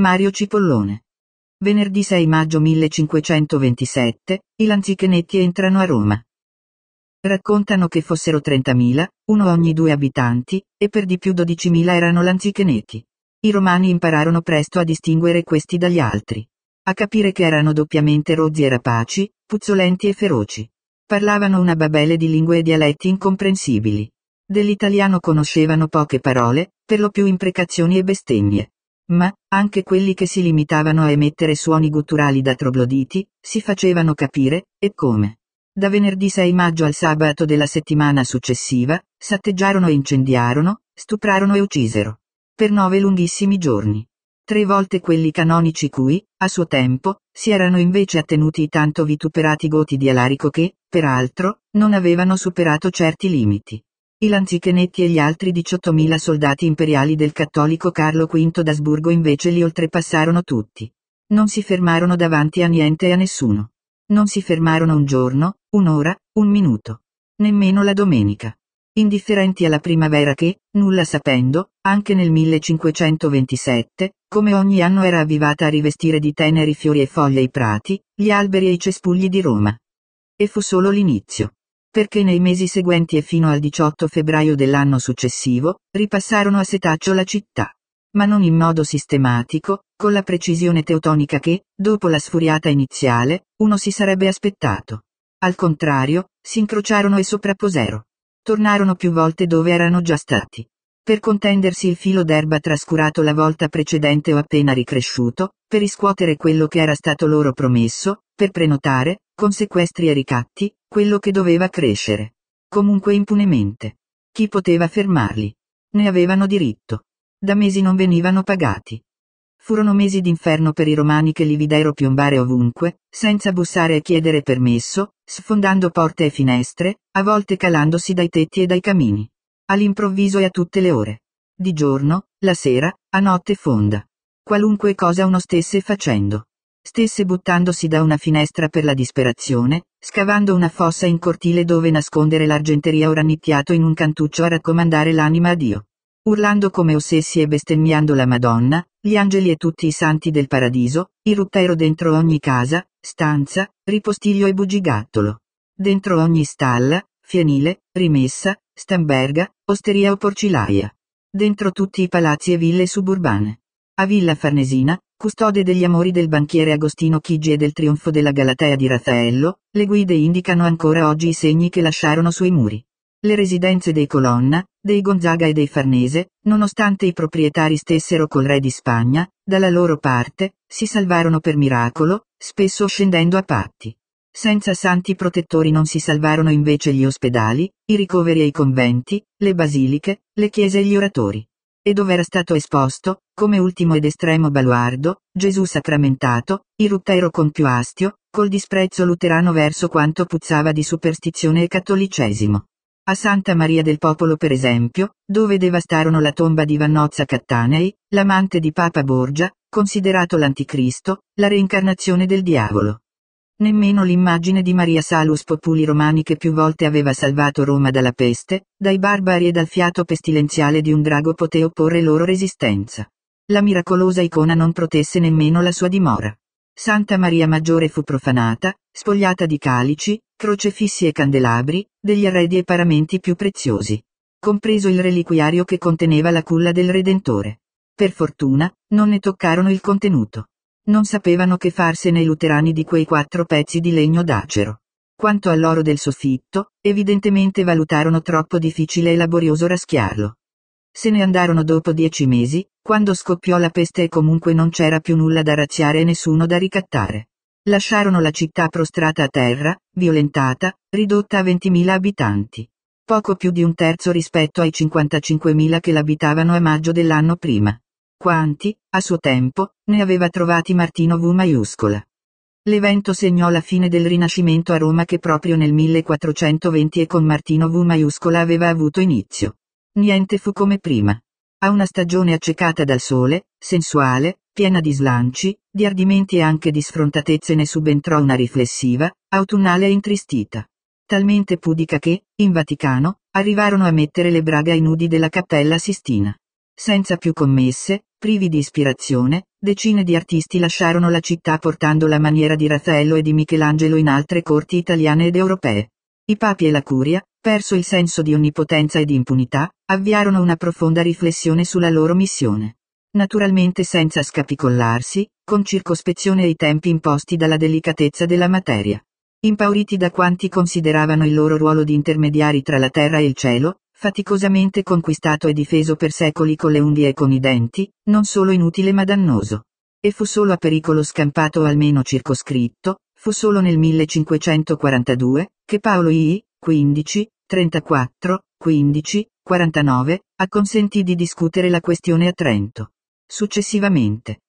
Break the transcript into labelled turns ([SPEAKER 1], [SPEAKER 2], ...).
[SPEAKER 1] Mario Cipollone. Venerdì 6 maggio 1527, i lanzichenetti entrano a Roma. Raccontano che fossero 30.000, uno ogni due abitanti, e per di più 12.000 erano lanzichenetti. I romani impararono presto a distinguere questi dagli altri. A capire che erano doppiamente rozzi e rapaci, puzzolenti e feroci. Parlavano una babele di lingue e dialetti incomprensibili. Dell'italiano conoscevano poche parole, per lo più imprecazioni e bestemmie ma, anche quelli che si limitavano a emettere suoni gutturali da trogloditi, si facevano capire, e come. Da venerdì 6 maggio al sabato della settimana successiva, satteggiarono e incendiarono, stuprarono e uccisero. Per nove lunghissimi giorni. Tre volte quelli canonici cui, a suo tempo, si erano invece attenuti i tanto vituperati goti di Alarico che, peraltro, non avevano superato certi limiti. I lanzichenetti e gli altri 18.000 soldati imperiali del cattolico Carlo V d'Asburgo invece li oltrepassarono tutti. Non si fermarono davanti a niente e a nessuno. Non si fermarono un giorno, un'ora, un minuto. Nemmeno la domenica. Indifferenti alla primavera che, nulla sapendo, anche nel 1527, come ogni anno era avvivata a rivestire di teneri fiori e foglie i prati, gli alberi e i cespugli di Roma. E fu solo l'inizio perché nei mesi seguenti e fino al 18 febbraio dell'anno successivo, ripassarono a setaccio la città. Ma non in modo sistematico, con la precisione teutonica che, dopo la sfuriata iniziale, uno si sarebbe aspettato. Al contrario, si incrociarono e sovrapposero. Tornarono più volte dove erano già stati per contendersi il filo d'erba trascurato la volta precedente o appena ricresciuto, per riscuotere quello che era stato loro promesso, per prenotare, con sequestri e ricatti, quello che doveva crescere. Comunque impunemente. Chi poteva fermarli? Ne avevano diritto. Da mesi non venivano pagati. Furono mesi d'inferno per i romani che li videro piombare ovunque, senza bussare e chiedere permesso, sfondando porte e finestre, a volte calandosi dai tetti e dai camini all'improvviso e a tutte le ore. Di giorno, la sera, a notte fonda. Qualunque cosa uno stesse facendo. Stesse buttandosi da una finestra per la disperazione, scavando una fossa in cortile dove nascondere l'argenteria o rannicchiato in un cantuccio a raccomandare l'anima a Dio. Urlando come ossessi e bestemmiando la Madonna, gli angeli e tutti i santi del paradiso, ruttero dentro ogni casa, stanza, ripostiglio e bugigattolo. Dentro ogni stalla, fienile, rimessa, stamberga, osteria o porcilaia. Dentro tutti i palazzi e ville suburbane. A Villa Farnesina, custode degli amori del banchiere Agostino Chigi e del trionfo della Galatea di Raffaello, le guide indicano ancora oggi i segni che lasciarono sui muri. Le residenze dei Colonna, dei Gonzaga e dei Farnese, nonostante i proprietari stessero col re di Spagna, dalla loro parte, si salvarono per miracolo, spesso scendendo a patti. Senza santi protettori non si salvarono invece gli ospedali, i ricoveri e i conventi, le basiliche, le chiese e gli oratori. E dov'era stato esposto, come ultimo ed estremo baluardo, Gesù sacramentato, il ruttero con più astio, col disprezzo luterano verso quanto puzzava di superstizione e cattolicesimo. A Santa Maria del Popolo per esempio, dove devastarono la tomba di Vannozza Cattanei, l'amante di Papa Borgia, considerato l'anticristo, la reincarnazione del diavolo nemmeno l'immagine di Maria Salus Populi Romani che più volte aveva salvato Roma dalla peste, dai barbari e dal fiato pestilenziale di un drago poté opporre loro resistenza. La miracolosa icona non protesse nemmeno la sua dimora. Santa Maria Maggiore fu profanata, spogliata di calici, crocefissi e candelabri, degli arredi e paramenti più preziosi, compreso il reliquiario che conteneva la culla del Redentore. Per fortuna, non ne toccarono il contenuto. Non sapevano che farsene i luterani di quei quattro pezzi di legno d'acero. Quanto all'oro del soffitto, evidentemente valutarono troppo difficile e laborioso raschiarlo. Se ne andarono dopo dieci mesi, quando scoppiò la peste e comunque non c'era più nulla da razziare e nessuno da ricattare. Lasciarono la città prostrata a terra, violentata, ridotta a 20.000 abitanti. Poco più di un terzo rispetto ai 55.000 che l'abitavano a maggio dell'anno prima quanti, a suo tempo, ne aveva trovati Martino V maiuscola. L'evento segnò la fine del Rinascimento a Roma che proprio nel 1420 e con Martino V maiuscola aveva avuto inizio. Niente fu come prima. A una stagione accecata dal sole, sensuale, piena di slanci, di ardimenti e anche di sfrontatezze ne subentrò una riflessiva, autunnale e intristita. Talmente pudica che, in Vaticano, arrivarono a mettere le braghe ai nudi della Cappella Sistina. Senza più commesse, privi di ispirazione, decine di artisti lasciarono la città portando la maniera di Raffaello e di Michelangelo in altre corti italiane ed europee. I papi e la curia, perso il senso di onnipotenza e di impunità, avviarono una profonda riflessione sulla loro missione. Naturalmente senza scapicollarsi, con circospezione ai tempi imposti dalla delicatezza della materia. Impauriti da quanti consideravano il loro ruolo di intermediari tra la terra e il cielo, faticosamente conquistato e difeso per secoli con le unghie e con i denti, non solo inutile ma dannoso. E fu solo a pericolo scampato o almeno circoscritto, fu solo nel 1542, che Paolo I, 15, 34, 15, 49, acconsentì di discutere la questione a Trento. Successivamente,